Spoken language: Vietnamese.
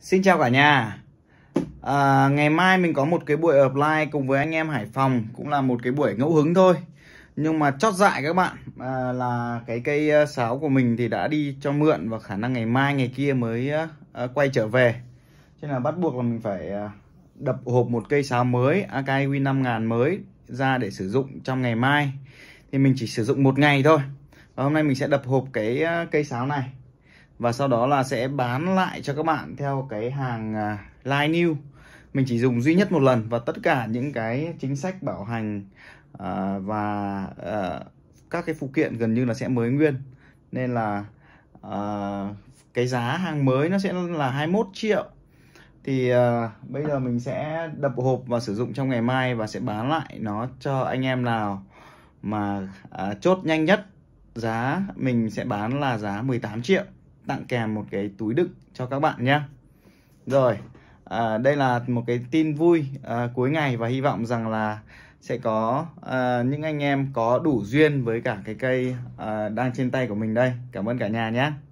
Xin chào cả nhà à, Ngày mai mình có một cái buổi offline cùng với anh em Hải Phòng Cũng là một cái buổi ngẫu hứng thôi Nhưng mà chót dại các bạn à, Là cái cây à, sáo của mình thì đã đi cho mượn Và khả năng ngày mai ngày kia mới à, à, quay trở về Cho nên là bắt buộc là mình phải à, đập hộp một cây sáo mới Akai Win 5000 mới ra để sử dụng trong ngày mai Thì mình chỉ sử dụng một ngày thôi Và hôm nay mình sẽ đập hộp cái à, cây sáo này và sau đó là sẽ bán lại cho các bạn theo cái hàng à, line new mình chỉ dùng duy nhất một lần và tất cả những cái chính sách bảo hành uh, và uh, các cái phụ kiện gần như là sẽ mới nguyên nên là uh, cái giá hàng mới nó sẽ là 21 triệu thì uh, bây giờ mình sẽ đập hộp và sử dụng trong ngày mai và sẽ bán lại nó cho anh em nào mà uh, chốt nhanh nhất giá mình sẽ bán là giá 18 triệu tặng kèm một cái túi đựng cho các bạn nhé rồi à, đây là một cái tin vui à, cuối ngày và hy vọng rằng là sẽ có à, những anh em có đủ duyên với cả cái cây à, đang trên tay của mình đây cảm ơn cả nhà nhé